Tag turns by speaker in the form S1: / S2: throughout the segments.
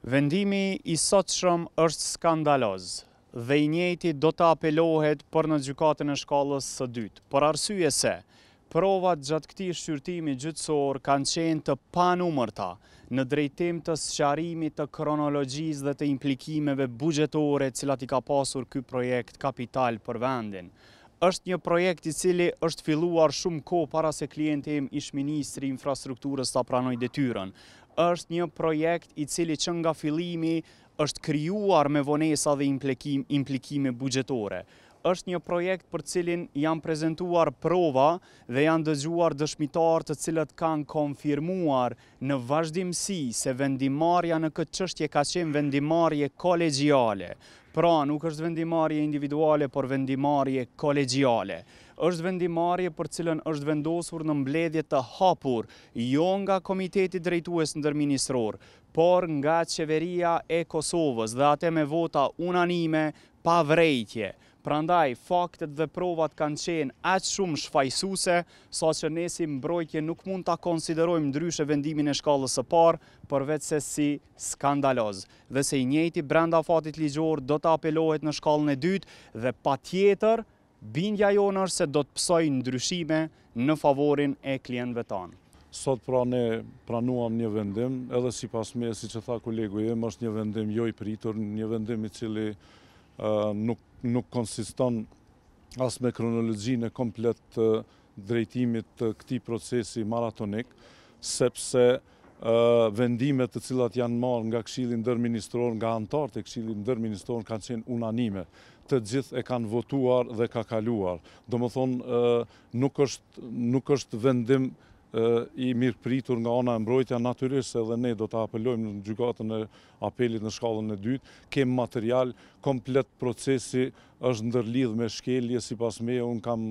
S1: Vendimi i sotëshëm është skandaloz dhe i njëti do të apelohet për në gjukatën e shkallës së dytë, për arsye se provat gjatë këti shqyrtimi gjytsor kanë qenë të panumërta në drejtim të sëqarimit të kronologjiz dhe të implikimeve bugjetore cilat i ka pasur këj projekt Kapital për vendin. është një projekt i cili është filluar shumë ko para se klientim ishë Ministri Infrastrukturës të dhe detyren është një projekt i cili që nga filimi është kryuar me vonesa dhe implikime bugjetore. është një projekt për cilin janë prezentuar prova dhe janë dëgjuar dëshmitar të cilët kanë konfirmuar në vazhdimësi se vendimarja në këtë qështje ka qenë vendimarje kolegjiale. Pra, nuk është vendimarje individuale, por vendimarje kolegjale. është vendimarje për cilën është vendosur në mbledhje të hapur, jo nga Komiteti Drejtues Ndërministror, por nga Qeveria e Kosovës dhe ate me vota unanime pa vrejtje. Prandaj, faktet dhe provat kanë qenë aqë shumë shfajsuse, sa që ne si mbrojtje nuk mund të konsiderojmë ndryshe vendimin e shkallës e parë, përve se si skandaloz. Dhe se i njëti brenda fatit ligjor do të apelohet në shkallën e dytë dhe pa tjetër, bindja jonër se do të pësoj ndryshime në favorin e
S2: klientve tanë. Sot pra ne pranuam një vendim, edhe si pas me, si që tha kolegu jem, është një vendim joj pritur, një vendim i cili nuk, nuk konsiston as me kronologjin e komplet të drejtimit të këti procesi maratonik, sepse vendimet të cilat janë marë nga këshilin dërministron, nga antartë e këshilin dërministron, kanë qenë unanime. Të gjithë e kanë votuar dhe ka kaluar. Do më thonë, nuk është, nuk është vendim i mirë pritur nga ona e mbrojtja natyrisë edhe ne do të apelojmë në gjygatën e apelit në shkallën e dytë, kemë material, komplet procesi është ndërlidh me shkelje, si pas me unë kam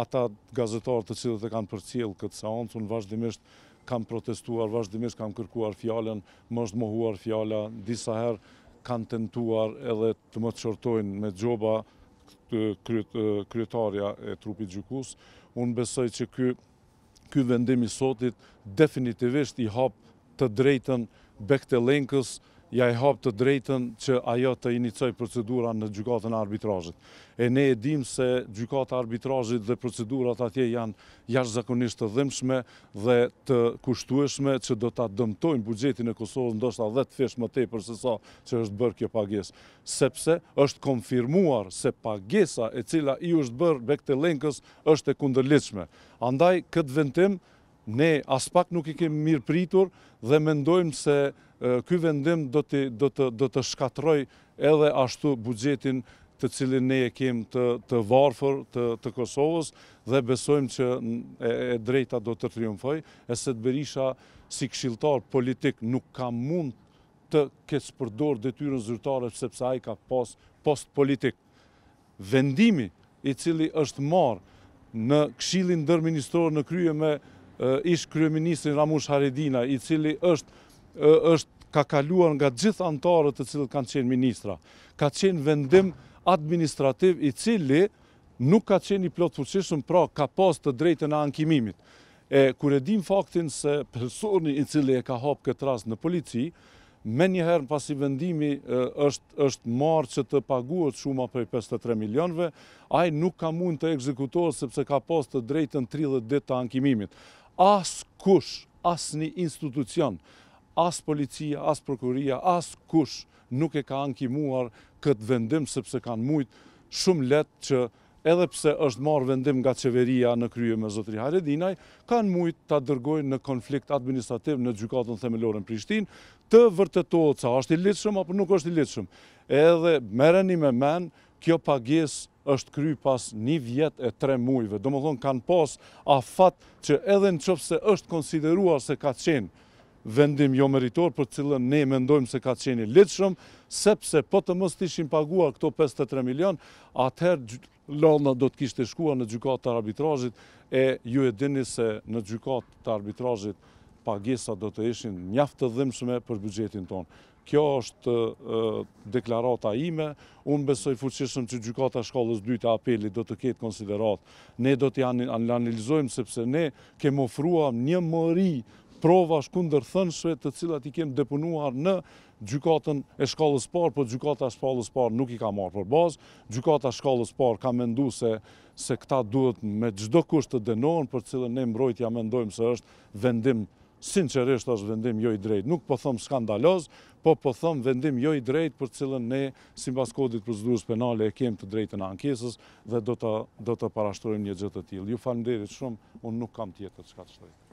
S2: ata gazetarë të cilët e kanë cilë këtë seancë, unë vazhdimisht kam protestuar, vazhdimisht kam kërkuar fjallën, më është mohuar fjalla, disa herë kanë tentuar edhe të më të me gjoba kryetarja e trupit gjykus. Unë besoj që kë ky vendim i sotit definitivisht i hap të drejtën Bektelenkës ja e hapë të drejten që ajo të inicoj procedura në gjukatën arbitrajit. E ne e dim se gjukatë arbitrajit dhe procedurat atje janë jashtë zakonisht të dhimshme dhe të kushtueshme që do të dëmtojnë bugjetin e Kosovës ndoshta dhe të feshë më te për sa që është bërë kjo pages. Sepse është konfirmuar se pagesa e cila i është bërë bekte lenkës është e kundërlitshme. Andaj këtë vendim ne aspak nuk i kemi mirë pritur dhe mendojmë se ky vendim do të shkatroj edhe ashtu bugjetin të cilin ne e kem të varfër të Kosovës dhe besojmë që e drejta do të triumfoj, e se të berisha si kshiltar politik nuk ka mund të kesë përdor dhe tyru në sepse a i ka pas post politik. Vendimi i cili është marë në kshilin dërministrorë në krye me ish kryeministrin Ramush Haredina, i cili është është ka kaluar nga gjithë antarët të cilët kanë qenë ministra. Ka qenë vendim administrativ i cili nuk ka qenë i plotë fuqishëm, pra ka pas të drejtën a ankimimit. E kure dim faktin se personi i cili e ka hapë këtë ras në polici, me njëherën pasi vendimi është, është marë që të paguat shuma prej 53 milionve, ajë nuk ka mund të ekzekutohet sepse ka pas të drejtën 30 dit të ankimimit. As kush, as një institucion, as policia, as prokuria, as kush nuk e ka ankimuar këtë vendim, sepse kanë mujtë shumë letë që edhe pse është marrë vendim nga qeveria në krye me Zotri Haredinaj, kanë mujtë të dërgojnë në konflikt administrativ në gjukatën themelore në Prishtin, të vërtetohet sa është i litshëm apo nuk është i litshëm. Edhe mereni me men, kjo pages është kry pas një vjet e tre mujve. Do më thonë kanë pas a që edhe në qëpse është konsideruar se ka qenë vendim jo meritor për cilën ne mendojmë se ka qeni litë sepse po të mështë ishim pagua këto 53 milion, atëherë lona do të kishtë shkua në gjukat të arbitrajit e ju e dini se në gjukat të arbitrajit pagesa do të ishin njaftë të dhimë për bugjetin tonë. Kjo është deklarata ime, unë besoj fuqishëm që gjykata shkallës 2 të apelit do të ketë konsiderat. Ne do të analizojmë sepse ne kemë ofrua një mëri prova shkunder thënshve të cilat i kemë depunuar në gjykatën e shkallës parë, për gjykata shkallës parë nuk i ka marë për bazë, gjykata shkallës parë ka mendu se se këta duhet me gjdo kusht të denohen, për cilën ne mbrojtja mendojmë se është vendim, sincerisht është vendim jo i drejt, nuk po thëmë skandaloz, po po thëmë vendim jo i drejt, për cilën ne, si mbas kodit për zdurës penale, e kemë të drejtën ankesës dhe do të, do të parashtrojmë një gjithë të tjilë. Ju falim shumë, unë nuk kam tjetër që ka të shtrejtë.